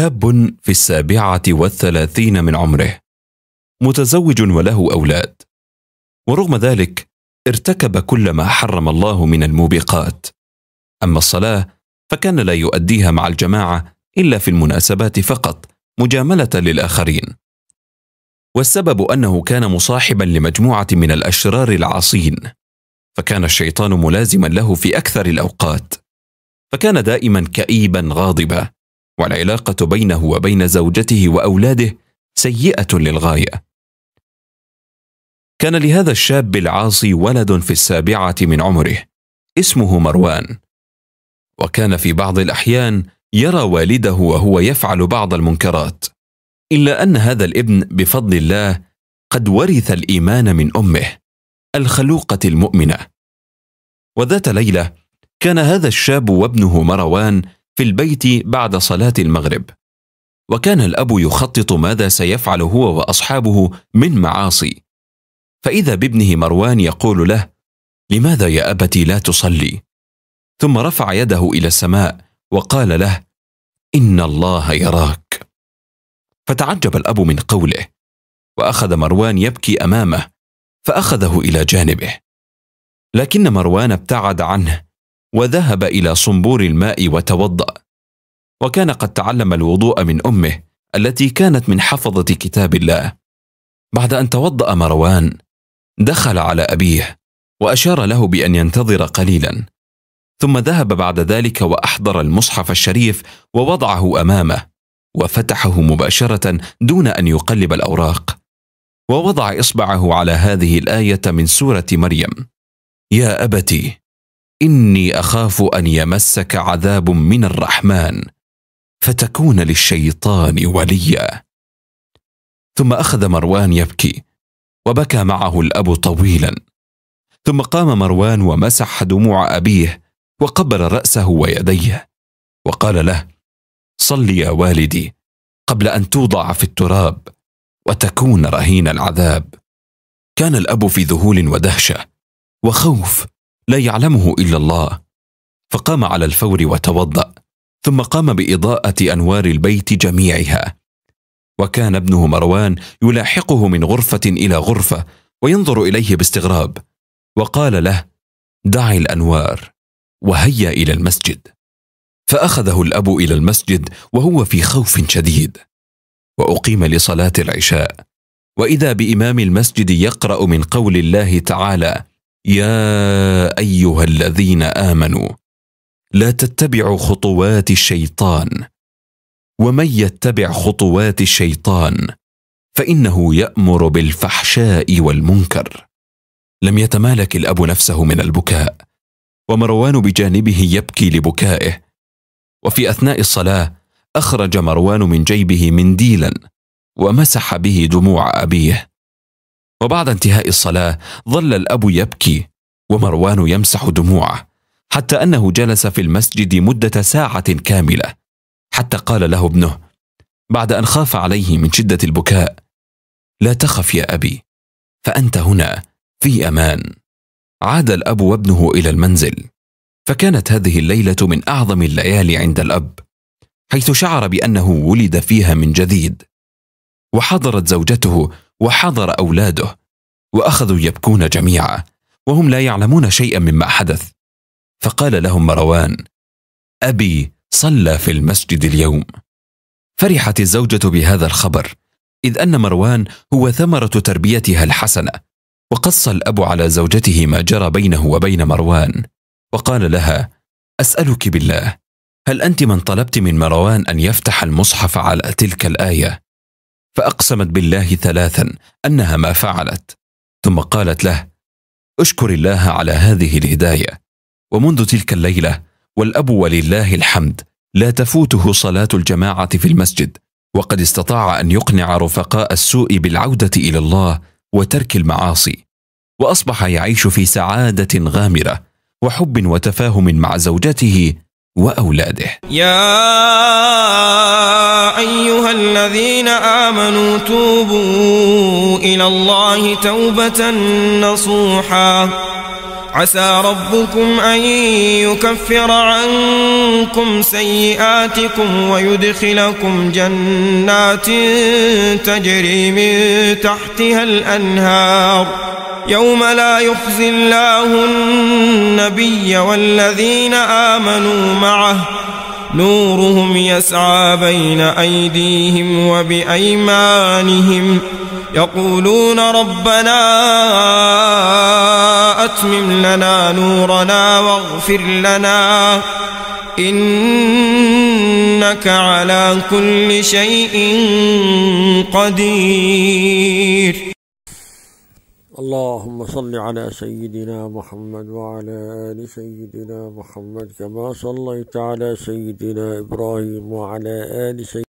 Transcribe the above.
شاب في السابعة والثلاثين من عمره متزوج وله أولاد ورغم ذلك ارتكب كل ما حرم الله من الموبقات أما الصلاة فكان لا يؤديها مع الجماعة إلا في المناسبات فقط مجاملة للآخرين والسبب أنه كان مصاحبا لمجموعة من الأشرار العاصين فكان الشيطان ملازما له في أكثر الأوقات فكان دائما كئيبا غاضبا والعلاقه بينه وبين زوجته واولاده سيئه للغايه كان لهذا الشاب العاصي ولد في السابعه من عمره اسمه مروان وكان في بعض الاحيان يرى والده وهو يفعل بعض المنكرات الا ان هذا الابن بفضل الله قد ورث الايمان من امه الخلوقه المؤمنه وذات ليله كان هذا الشاب وابنه مروان في البيت بعد صلاه المغرب وكان الاب يخطط ماذا سيفعل هو واصحابه من معاصي فاذا بابنه مروان يقول له لماذا يا ابتي لا تصلي ثم رفع يده الى السماء وقال له ان الله يراك فتعجب الاب من قوله واخذ مروان يبكي امامه فاخذه الى جانبه لكن مروان ابتعد عنه وذهب الى صنبور الماء وتوضا وكان قد تعلم الوضوء من امه التي كانت من حفظه كتاب الله بعد ان توضا مروان دخل على ابيه واشار له بان ينتظر قليلا ثم ذهب بعد ذلك واحضر المصحف الشريف ووضعه امامه وفتحه مباشره دون ان يقلب الاوراق ووضع اصبعه على هذه الايه من سوره مريم يا ابتي اني اخاف ان يمسك عذاب من الرحمن فتكون للشيطان وليا ثم اخذ مروان يبكي وبكى معه الاب طويلا ثم قام مروان ومسح دموع ابيه وقبل راسه ويديه وقال له صل يا والدي قبل ان توضع في التراب وتكون رهين العذاب كان الاب في ذهول ودهشه وخوف لا يعلمه الا الله فقام على الفور وتوضا ثم قام باضاءه انوار البيت جميعها وكان ابنه مروان يلاحقه من غرفه الى غرفه وينظر اليه باستغراب وقال له دع الانوار وهيا الى المسجد فاخذه الاب الى المسجد وهو في خوف شديد واقيم لصلاه العشاء واذا بامام المسجد يقرا من قول الله تعالى يا ايها الذين امنوا لا تتبعوا خطوات الشيطان ومن يتبع خطوات الشيطان فانه يامر بالفحشاء والمنكر لم يتمالك الاب نفسه من البكاء ومروان بجانبه يبكي لبكائه وفي اثناء الصلاه اخرج مروان من جيبه منديلا ومسح به دموع ابيه وبعد انتهاء الصلاة ظل الأب يبكي ومروان يمسح دموعه حتى أنه جلس في المسجد مدة ساعة كاملة حتى قال له ابنه بعد أن خاف عليه من شدة البكاء لا تخف يا أبي فأنت هنا في أمان عاد الأب وابنه إلى المنزل فكانت هذه الليلة من أعظم الليالي عند الأب حيث شعر بأنه ولد فيها من جديد وحضرت زوجته وحضر اولاده واخذوا يبكون جميعا وهم لا يعلمون شيئا مما حدث فقال لهم مروان ابي صلى في المسجد اليوم فرحت الزوجه بهذا الخبر اذ ان مروان هو ثمره تربيتها الحسنه وقص الاب على زوجته ما جرى بينه وبين مروان وقال لها اسالك بالله هل انت من طلبت من مروان ان يفتح المصحف على تلك الايه فاقسمت بالله ثلاثا انها ما فعلت ثم قالت له اشكر الله على هذه الهدايه ومنذ تلك الليله والاب ولله الحمد لا تفوته صلاه الجماعه في المسجد وقد استطاع ان يقنع رفقاء السوء بالعوده الى الله وترك المعاصي واصبح يعيش في سعاده غامره وحب وتفاهم مع زوجته واولاده يا أيها الذين آمنوا توبوا إلى الله توبة نصوحا عسى ربكم أن يكفر عنكم سيئاتكم ويدخلكم جنات تجري من تحتها الأنهار يوم لا يخزي الله النبي والذين آمنوا معه نورهم يسعى بين أيديهم وبأيمانهم يقولون ربنا أتمم لنا نورنا واغفر لنا إنك على كل شيء قدير اللهم صل على سيدنا محمد وعلى آل سيدنا محمد كما صليت على سيدنا إبراهيم وعلى آل سيدنا